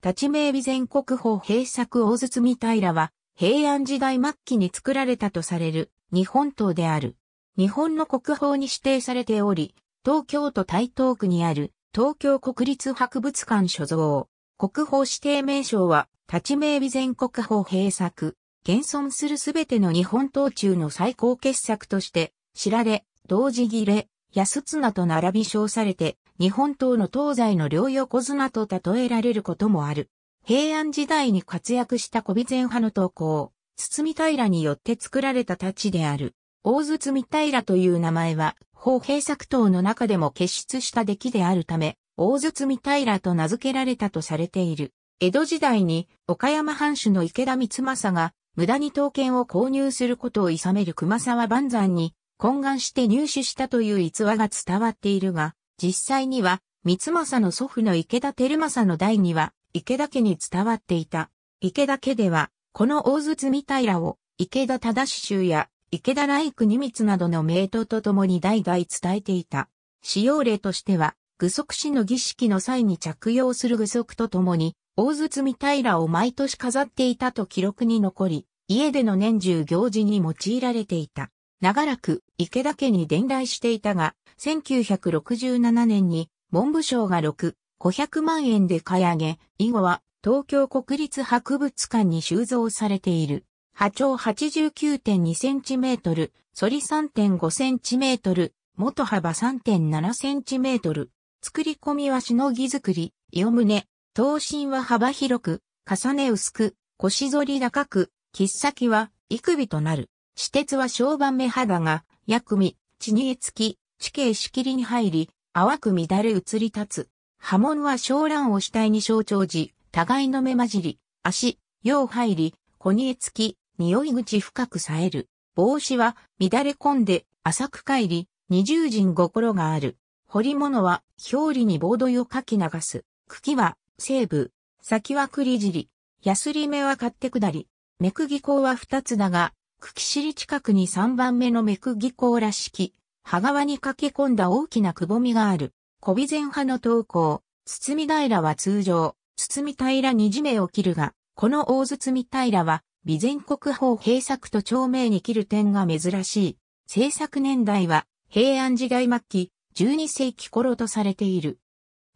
立命備前国宝閉作大堤平は、平安時代末期に作られたとされる日本刀である。日本の国宝に指定されており、東京都台東区にある東京国立博物館所蔵。国宝指定名称は、立命備前国宝閉作。現存するすべての日本刀中の最高傑作として、知られ、同時切れ、安綱と並び称されて、日本島の東西の両横綱と例えられることもある。平安時代に活躍した小備前派の投稿、堤平によって作られた太刀である。大堤平という名前は、法平作刀の中でも結出した出来であるため、大堤平と名付けられたとされている。江戸時代に岡山藩主の池田光政が無駄に刀剣を購入することを諌める熊沢万山に懇願して入手したという逸話が伝わっているが、実際には、三政の祖父の池田輝政の代には、池田家に伝わっていた。池田家では、この大筒見平を、池田忠州や、池田来国二密などの名刀と共に代々伝えていた。使用例としては、具足師の儀式の際に着用する具足と共に、大筒見平を毎年飾っていたと記録に残り、家での年中行事に用いられていた。長らく池田家に伝来していたが、1967年に文部省が6、500万円で買い上げ、以後は東京国立博物館に収蔵されている。波長 89.2cm、反り 3.5cm、元幅 3.7cm。作り込みはしのぎ作り、よむね、頭身は幅広く、重ね薄く、腰反り高く、切っ先は幾尾となる。私鉄は小番目肌が、薬味、血にえつき、地形しきりに入り、淡く乱れ移り立つ。波紋は小乱を主体に象徴時、互いの目混じり、足、よう入り、子にえつき、匂い口深く冴える。帽子は乱れ込んで、浅く帰り、二重人心がある。彫り物は表裏に棒土をかき流す。茎は西部、先は栗尻、やすり目は勝手下り。目釘口は二つだが、茎尻近くに3番目の目久木港らしき、葉川に駆け込んだ大きなくぼみがある。小備前派の投稿、包平は通常、包平に地めを切るが、この大包平は、備前国宝閉作と長明に切る点が珍しい。制作年代は、平安時代末期、12世紀頃とされている。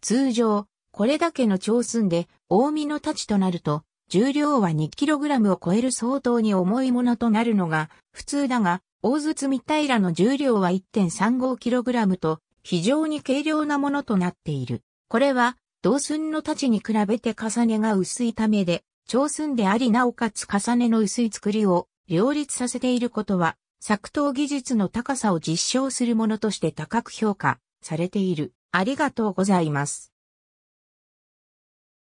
通常、これだけの長寸で、大見の太刀となると、重量は 2kg を超える相当に重いものとなるのが普通だが、大筒み平の重量は 1.35kg と非常に軽量なものとなっている。これは、同寸の太刀に比べて重ねが薄いためで、長寸でありなおかつ重ねの薄い作りを両立させていることは、作刀技術の高さを実証するものとして高く評価されている。ありがとうございます。